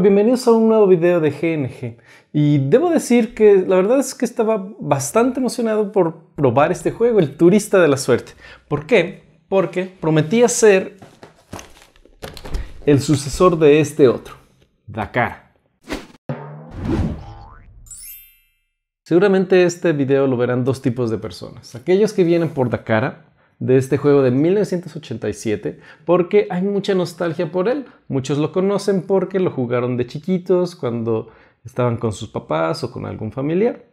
bienvenidos a un nuevo video de GNG y debo decir que la verdad es que estaba bastante emocionado por probar este juego, el turista de la suerte. ¿Por qué? Porque prometía ser el sucesor de este otro, Dakar. Seguramente este video lo verán dos tipos de personas, aquellos que vienen por Dakar de este juego de 1987 porque hay mucha nostalgia por él. Muchos lo conocen porque lo jugaron de chiquitos cuando estaban con sus papás o con algún familiar.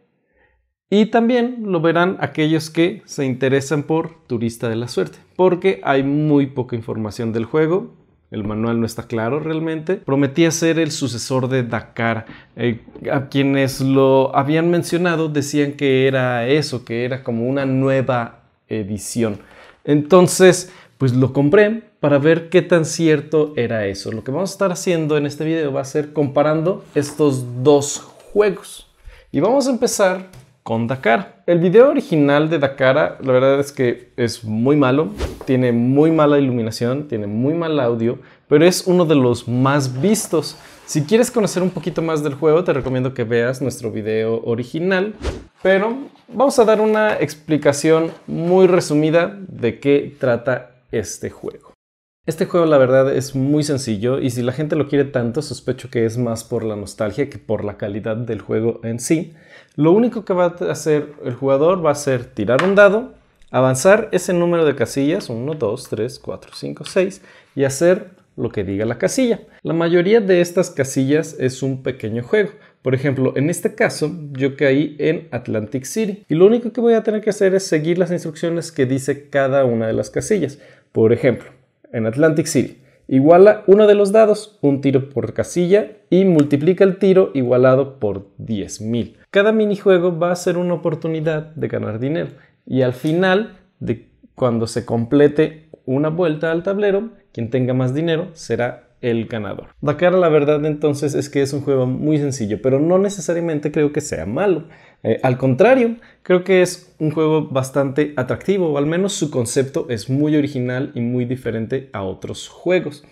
Y también lo verán aquellos que se interesan por Turista de la Suerte, porque hay muy poca información del juego, el manual no está claro realmente. Prometía ser el sucesor de Dakar. Eh, a quienes lo habían mencionado decían que era eso, que era como una nueva edición. Entonces, pues lo compré para ver qué tan cierto era eso. Lo que vamos a estar haciendo en este video va a ser comparando estos dos juegos. Y vamos a empezar con Dakar. El video original de Dakar, la verdad es que es muy malo, tiene muy mala iluminación, tiene muy mal audio, pero es uno de los más vistos. Si quieres conocer un poquito más del juego, te recomiendo que veas nuestro video original, pero vamos a dar una explicación muy resumida de qué trata este juego. Este juego la verdad es muy sencillo y si la gente lo quiere tanto, sospecho que es más por la nostalgia que por la calidad del juego en sí. Lo único que va a hacer el jugador va a ser tirar un dado, avanzar ese número de casillas, 1, 2, 3, 4, 5, 6, y hacer lo que diga la casilla. La mayoría de estas casillas es un pequeño juego. Por ejemplo, en este caso yo caí en Atlantic City y lo único que voy a tener que hacer es seguir las instrucciones que dice cada una de las casillas. Por ejemplo, en Atlantic City iguala uno de los dados, un tiro por casilla y multiplica el tiro igualado por 10.000. Cada minijuego va a ser una oportunidad de ganar dinero y al final de cuando se complete una vuelta al tablero quien tenga más dinero será el ganador. Dakar la verdad entonces es que es un juego muy sencillo, pero no necesariamente creo que sea malo. Eh, al contrario, creo que es un juego bastante atractivo, o al menos su concepto es muy original y muy diferente a otros juegos.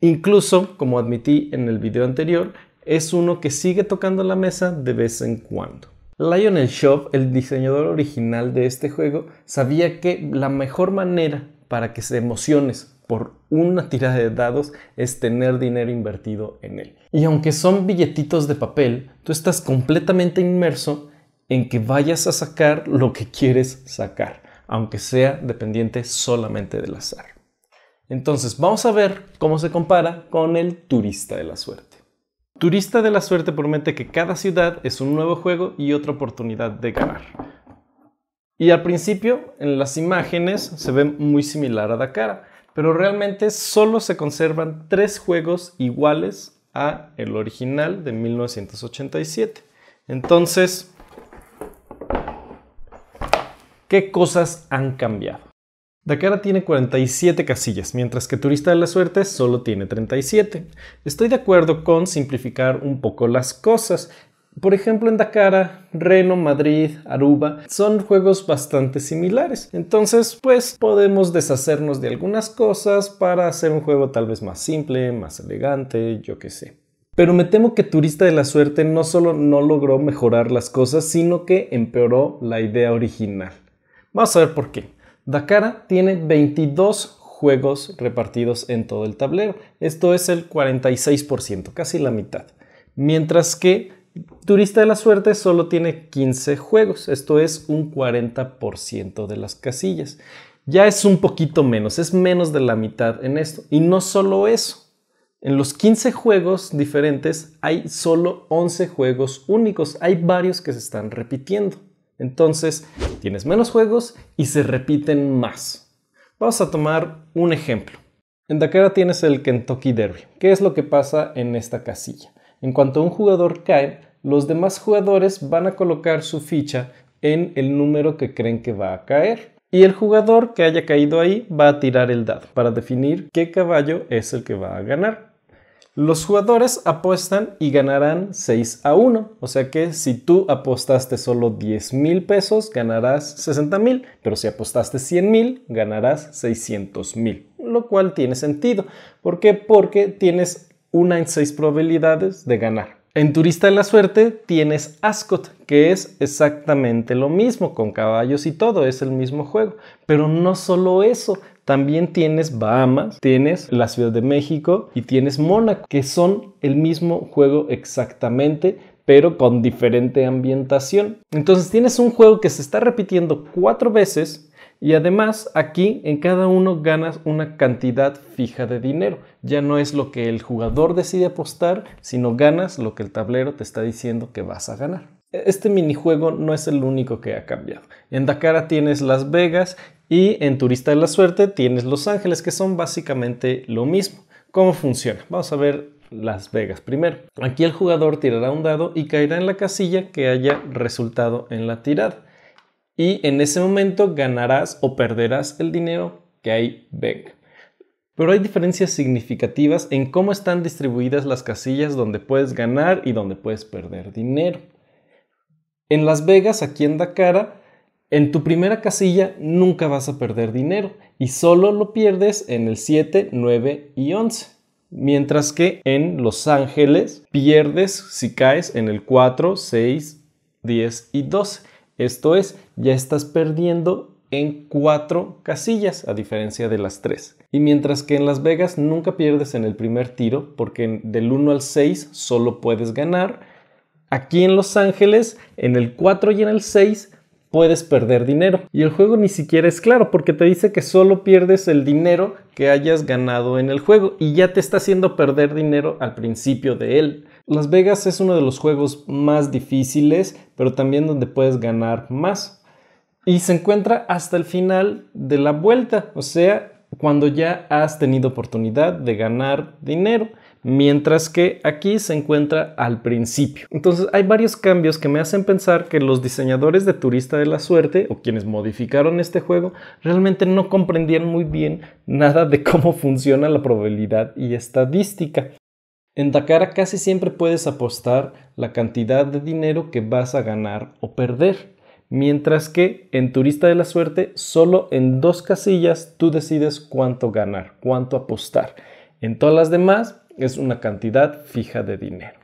Incluso, como admití en el video anterior, es uno que sigue tocando la mesa de vez en cuando. Lionel Shop, el diseñador original de este juego, sabía que la mejor manera para que se emociones por una tirada de dados es tener dinero invertido en él. Y aunque son billetitos de papel, tú estás completamente inmerso en que vayas a sacar lo que quieres sacar, aunque sea dependiente solamente del azar. Entonces, vamos a ver cómo se compara con el turista de la suerte. Turista de la suerte promete que cada ciudad es un nuevo juego y otra oportunidad de ganar. Y al principio, en las imágenes, se ve muy similar a Dakar, pero realmente solo se conservan tres juegos iguales a el original de 1987. Entonces, ¿qué cosas han cambiado? Dakara tiene 47 casillas, mientras que Turista de la Suerte solo tiene 37. Estoy de acuerdo con simplificar un poco las cosas por ejemplo, en Dakara, Reno, Madrid, Aruba, son juegos bastante similares. Entonces, pues podemos deshacernos de algunas cosas para hacer un juego tal vez más simple, más elegante, yo qué sé. Pero me temo que Turista de la Suerte no solo no logró mejorar las cosas, sino que empeoró la idea original. Vamos a ver por qué. Dakara tiene 22 juegos repartidos en todo el tablero. Esto es el 46%, casi la mitad. Mientras que Turista de la Suerte solo tiene 15 juegos, esto es un 40% de las casillas. Ya es un poquito menos, es menos de la mitad en esto. Y no solo eso, en los 15 juegos diferentes hay solo 11 juegos únicos, hay varios que se están repitiendo. Entonces, tienes menos juegos y se repiten más. Vamos a tomar un ejemplo. En Dakara tienes el Kentucky Derby. ¿Qué es lo que pasa en esta casilla? En cuanto un jugador cae, los demás jugadores van a colocar su ficha en el número que creen que va a caer. Y el jugador que haya caído ahí va a tirar el dado para definir qué caballo es el que va a ganar. Los jugadores apuestan y ganarán 6 a 1. O sea que si tú apostaste solo 10 mil pesos, ganarás 60 mil. Pero si apostaste 100 mil, ganarás 600 mil. Lo cual tiene sentido. ¿Por qué? Porque tienes una en seis probabilidades de ganar. En Turista de la Suerte tienes Ascot, que es exactamente lo mismo, con caballos y todo, es el mismo juego. Pero no solo eso, también tienes Bahamas, tienes la Ciudad de México y tienes Mónaco, que son el mismo juego exactamente, pero con diferente ambientación. Entonces tienes un juego que se está repitiendo cuatro veces y además aquí en cada uno ganas una cantidad fija de dinero. Ya no es lo que el jugador decide apostar, sino ganas lo que el tablero te está diciendo que vas a ganar. Este minijuego no es el único que ha cambiado. En Dakara tienes Las Vegas y en Turista de la Suerte tienes Los Ángeles, que son básicamente lo mismo. ¿Cómo funciona? Vamos a ver las Vegas primero. Aquí el jugador tirará un dado y caerá en la casilla que haya resultado en la tirada y en ese momento ganarás o perderás el dinero que hay. venga. Pero hay diferencias significativas en cómo están distribuidas las casillas donde puedes ganar y donde puedes perder dinero. En Las Vegas, aquí en Dakar, en tu primera casilla nunca vas a perder dinero y solo lo pierdes en el 7, 9 y 11. Mientras que en Los Ángeles pierdes si caes en el 4, 6, 10 y 12. Esto es, ya estás perdiendo en cuatro casillas a diferencia de las tres. Y mientras que en Las Vegas nunca pierdes en el primer tiro porque del 1 al 6 solo puedes ganar, aquí en Los Ángeles en el 4 y en el 6 puedes perder dinero. Y el juego ni siquiera es claro porque te dice que solo pierdes el dinero que hayas ganado en el juego y ya te está haciendo perder dinero al principio de él. Las Vegas es uno de los juegos más difíciles, pero también donde puedes ganar más. Y se encuentra hasta el final de la vuelta, o sea, cuando ya has tenido oportunidad de ganar dinero mientras que aquí se encuentra al principio. Entonces hay varios cambios que me hacen pensar que los diseñadores de Turista de la Suerte o quienes modificaron este juego realmente no comprendían muy bien nada de cómo funciona la probabilidad y estadística. En Dakar casi siempre puedes apostar la cantidad de dinero que vas a ganar o perder, mientras que en Turista de la Suerte solo en dos casillas tú decides cuánto ganar, cuánto apostar. En todas las demás es una cantidad fija de dinero.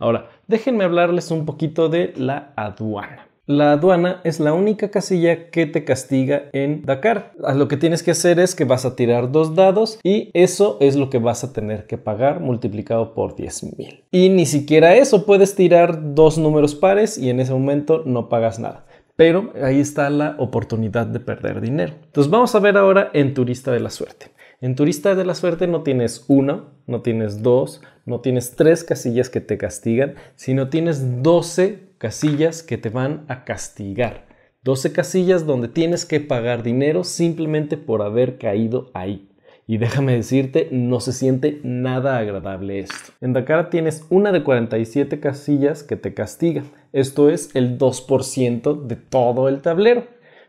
Ahora, déjenme hablarles un poquito de la aduana. La aduana es la única casilla que te castiga en Dakar. Ah, lo que tienes que hacer es que vas a tirar dos dados y eso es lo que vas a tener que pagar multiplicado por 10.000. Y ni siquiera eso, puedes tirar dos números pares y en ese momento no pagas nada pero ahí está la oportunidad de perder dinero. Entonces vamos a ver ahora en Turista de la Suerte. En Turista de la Suerte no tienes una, no tienes dos, no tienes tres casillas que te castigan, sino tienes 12 casillas que te van a castigar. 12 casillas donde tienes que pagar dinero simplemente por haber caído ahí. Y déjame decirte, no se siente nada agradable esto. En Dakar tienes una de 47 casillas que te castiga. Esto es el 2% de todo el tablero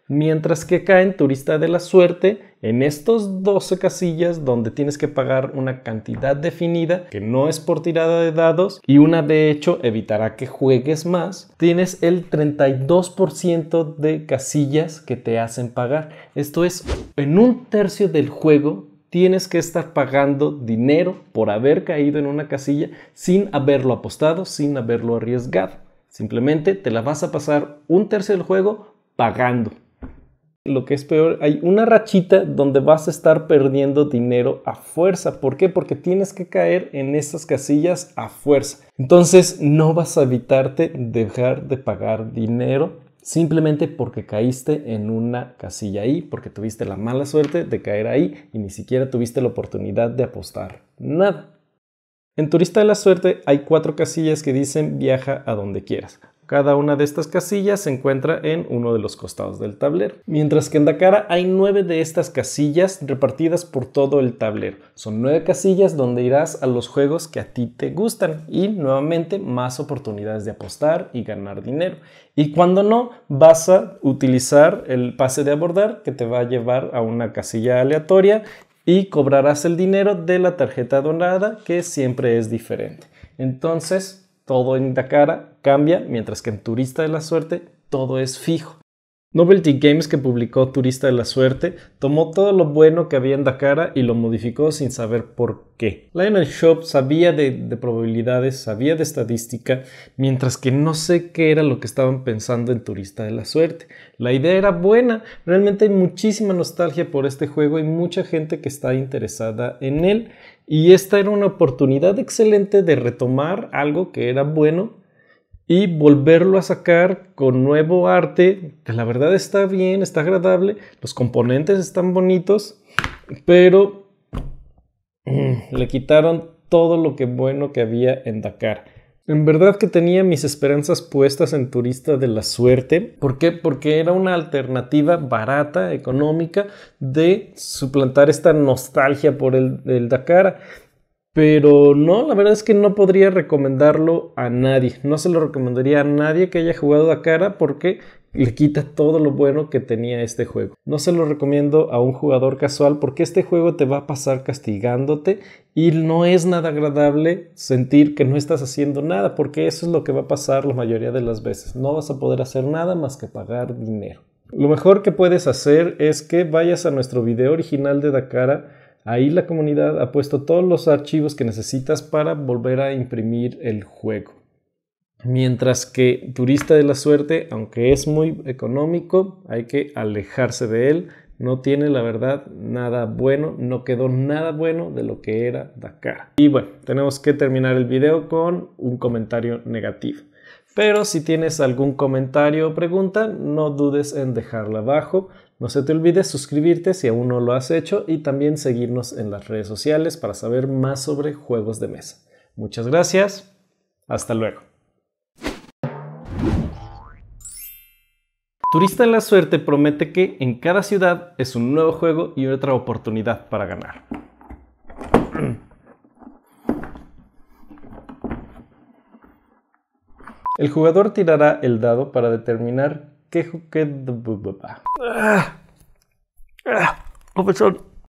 mientras que caen turista de la suerte en estos 12 casillas donde tienes que pagar una cantidad definida que no es por tirada de dados y una de hecho evitará que juegues más, tienes el 32% de casillas que te hacen pagar. Esto es, en un tercio del juego tienes que estar pagando dinero por haber caído en una casilla sin haberlo apostado, sin haberlo arriesgado. Simplemente te la vas a pasar un tercio del juego pagando lo que es peor, hay una rachita donde vas a estar perdiendo dinero a fuerza. ¿Por qué? Porque tienes que caer en estas casillas a fuerza. Entonces no vas a evitarte dejar de pagar dinero simplemente porque caíste en una casilla ahí, porque tuviste la mala suerte de caer ahí y ni siquiera tuviste la oportunidad de apostar nada. En Turista de la Suerte hay cuatro casillas que dicen viaja a donde quieras. Cada una de estas casillas se encuentra en uno de los costados del tablero. Mientras que en Dakara hay nueve de estas casillas repartidas por todo el tablero. Son nueve casillas donde irás a los juegos que a ti te gustan y nuevamente más oportunidades de apostar y ganar dinero. Y cuando no, vas a utilizar el pase de abordar que te va a llevar a una casilla aleatoria y cobrarás el dinero de la tarjeta donada que siempre es diferente. Entonces, todo en Dakar cambia, mientras que en Turista de la Suerte todo es fijo. Novelty Games, que publicó Turista de la Suerte, tomó todo lo bueno que había en Dakar y lo modificó sin saber por qué. Lionel Shop sabía de, de, probabilidades, sabía de estadística, mientras que no sé qué era lo que estaban pensando en Turista de la Suerte. La idea era buena, realmente hay muchísima nostalgia por este juego y mucha gente que está interesada en él. Y esta era una oportunidad excelente de retomar algo que era bueno y volverlo a sacar con nuevo arte, la verdad está bien, está agradable, los componentes están bonitos, pero mm, le quitaron todo lo que bueno que había en Dakar. En verdad que tenía mis esperanzas puestas en Turista de la Suerte. ¿Por qué? Porque era una alternativa barata, económica, de suplantar esta nostalgia por el, el Dakar. Pero no, la verdad es que no podría recomendarlo a nadie. No se lo recomendaría a nadie que haya jugado Dakar porque le quita todo lo bueno que tenía este juego. No se lo recomiendo a un jugador casual porque este juego te va a pasar castigándote y no es nada agradable sentir que no estás haciendo nada porque eso es lo que va a pasar la mayoría de las veces. No vas a poder hacer nada más que pagar dinero. Lo mejor que puedes hacer es que vayas a nuestro video original de Dakara Ahí la comunidad ha puesto todos los archivos que necesitas para volver a imprimir el juego. Mientras que turista de la suerte, aunque es muy económico, hay que alejarse de él. No tiene la verdad nada bueno, no quedó nada bueno de lo que era Dakar. Y bueno, tenemos que terminar el video con un comentario negativo. Pero si tienes algún comentario o pregunta, no dudes en dejarla abajo. No se te olvide suscribirte si aún no lo has hecho y también seguirnos en las redes sociales para saber más sobre juegos de mesa. Muchas gracias. Hasta luego. Turista en la Suerte promete que en cada ciudad es un nuevo juego y otra oportunidad para ganar. El jugador tirará el dado para determinar qué juguete... ¡Ah!